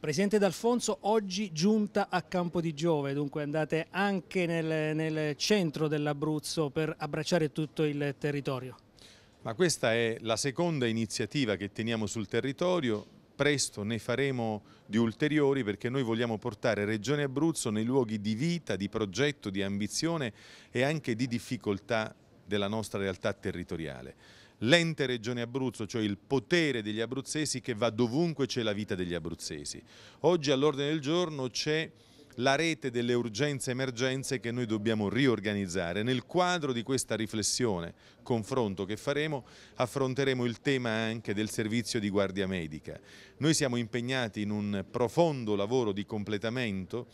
Presidente D'Alfonso, oggi giunta a Campo di Giove, dunque andate anche nel, nel centro dell'Abruzzo per abbracciare tutto il territorio. Ma questa è la seconda iniziativa che teniamo sul territorio, presto ne faremo di ulteriori perché noi vogliamo portare Regione Abruzzo nei luoghi di vita, di progetto, di ambizione e anche di difficoltà della nostra realtà territoriale l'ente Regione Abruzzo, cioè il potere degli abruzzesi che va dovunque c'è la vita degli abruzzesi. Oggi all'ordine del giorno c'è la rete delle urgenze emergenze che noi dobbiamo riorganizzare. Nel quadro di questa riflessione, confronto che faremo, affronteremo il tema anche del servizio di guardia medica. Noi siamo impegnati in un profondo lavoro di completamento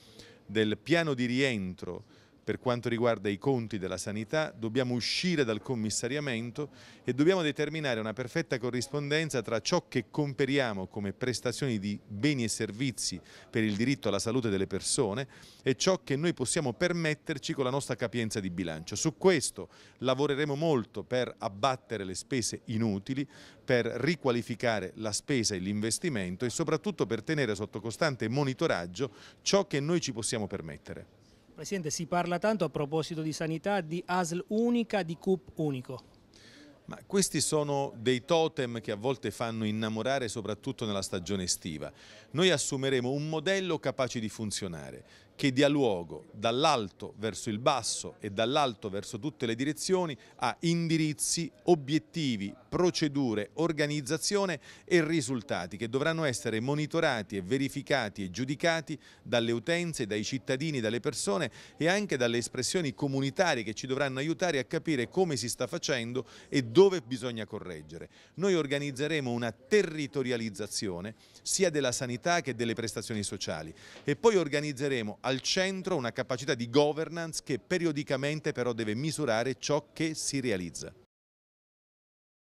del piano di rientro per quanto riguarda i conti della sanità, dobbiamo uscire dal commissariamento e dobbiamo determinare una perfetta corrispondenza tra ciò che comperiamo come prestazioni di beni e servizi per il diritto alla salute delle persone e ciò che noi possiamo permetterci con la nostra capienza di bilancio. Su questo lavoreremo molto per abbattere le spese inutili, per riqualificare la spesa e l'investimento e soprattutto per tenere sotto costante monitoraggio ciò che noi ci possiamo permettere. Presidente, si parla tanto a proposito di sanità, di ASL unica, di CUP unico. Ma questi sono dei totem che a volte fanno innamorare soprattutto nella stagione estiva. Noi assumeremo un modello capace di funzionare, che dia luogo dall'alto verso il basso e dall'alto verso tutte le direzioni a indirizzi, obiettivi, procedure, organizzazione e risultati che dovranno essere monitorati e verificati e giudicati dalle utenze, dai cittadini, dalle persone e anche dalle espressioni comunitarie che ci dovranno aiutare a capire come si sta facendo e dove bisogna correggere. Noi organizzeremo una territorializzazione sia della sanità che delle prestazioni sociali e poi organizzeremo al centro una capacità di governance che periodicamente però deve misurare ciò che si realizza.